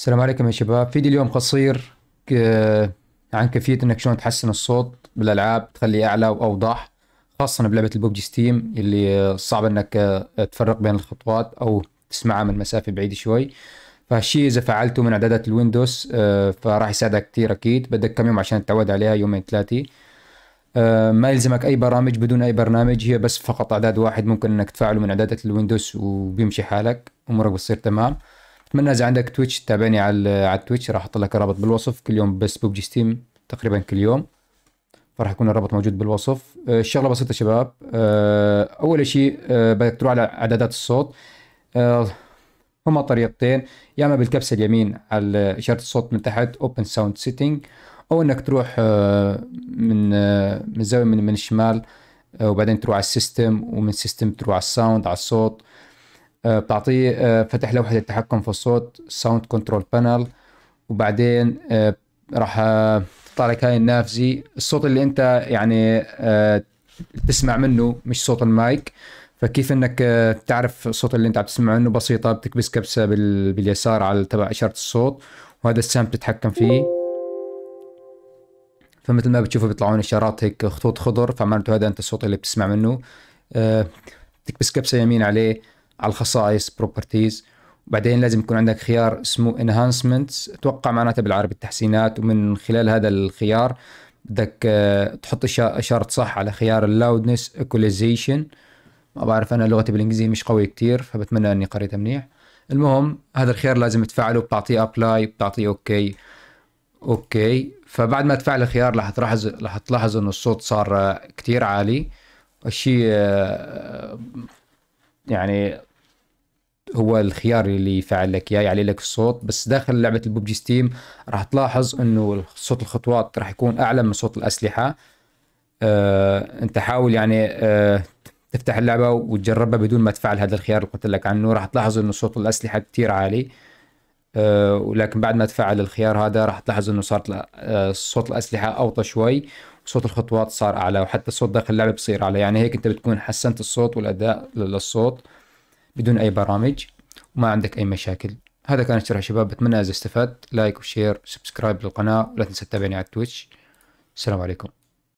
السلام عليكم يا شباب فيديو اليوم قصير عن كيفية انك شلون تحسن الصوت بالالعاب تخليه اعلى واوضح خاصة بلعبة البوبجي ستيم اللي صعب انك تفرق بين الخطوات او تسمعها من مسافة بعيدة شوي فهالشي اذا فعلته من اعدادات الويندوز آه، فراح يساعدك كثير اكيد بدك كم يوم عشان تتعود عليها يومين ثلاثة آه، ما يلزمك اي برامج بدون اي برنامج هي بس فقط اعداد واحد ممكن انك تفعله من اعدادات الويندوز وبيمشي حالك امورك بتصير تمام اتمنى اذا عندك تويتش تابعني على على التويتش راح احط لك الرابط بالوصف كل يوم بس ببجي ستيم تقريبا كل يوم فراح يكون الرابط موجود بالوصف الشغله آه، بسيطه شباب آه، اول شيء آه، بدك تروح على اعدادات الصوت هما طريقتين يا اما بالكبسه اليمين على اشاره الصوت من تحت اوبن ساوند سيتنج او انك تروح من من الزاويه من من الشمال وبعدين تروح على السيستم ومن السيستم تروح على الساوند على الصوت آه، بتعطيه آه، فتح لوحه التحكم في الصوت ساوند كنترول بانل وبعدين آه، راح تطلع لك هاي النافذه الصوت اللي انت يعني تسمع منه مش صوت المايك فكيف انك تعرف الصوت اللي انت عم تسمع منه بسيطه بتكبس كبسه باليسار على تبع اشاره الصوت وهذا السام بتتحكم فيه فمثل ما بتشوفوا بيطلعون اشارات هيك خطوط خضر فمعناته هذا انت الصوت اللي بتسمع منه بتكبس كبسه يمين عليه على الخصائص بروبرتيز وبعدين لازم يكون عندك خيار اسمه انهانسمنتس اتوقع معناته بالعربي التحسينات ومن خلال هذا الخيار بدك آه، تحط اشارة صح على خيار اللاودنس ايكوليزيشن ما بعرف انا لغتي بالانجليزي مش قوية كتير فبتمنى اني قريتها منيح المهم هذا الخيار لازم تفعله بتعطيه ابلاي بتعطيه اوكي اوكي فبعد ما تفعل الخيار رح تلاحظ رح تلاحظ انه الصوت صار آه، كتير عالي الشيء آه، يعني هو الخيار اللي يفعل لك اياه يعلي لك الصوت بس داخل لعبه الببجي ستيم راح تلاحظ انه صوت الخطوات راح يكون اعلى من صوت الاسلحه آه، انت حاول يعني آه، تفتح اللعبه وتجربها بدون ما تفعل هذا الخيار اللي قلت لك عنه راح تلاحظ انه صوت الاسلحه كثير عالي أه ولكن بعد ما تفعل الخيار هذا راح تلاحظ انه صارت آه، صوت الاسلحه اوطى شوي وصوت الخطوات صار اعلى وحتى الصوت داخل اللعبه بصير اعلى يعني هيك انت بتكون حسنت الصوت والاداء للصوت بدون اي برامج وما عندك اي مشاكل هذا كان الشرح شباب بتمنى اذا استفدت لايك وشير وسبسكرايب للقناه ولا تنسى تتابعني على تويتش السلام عليكم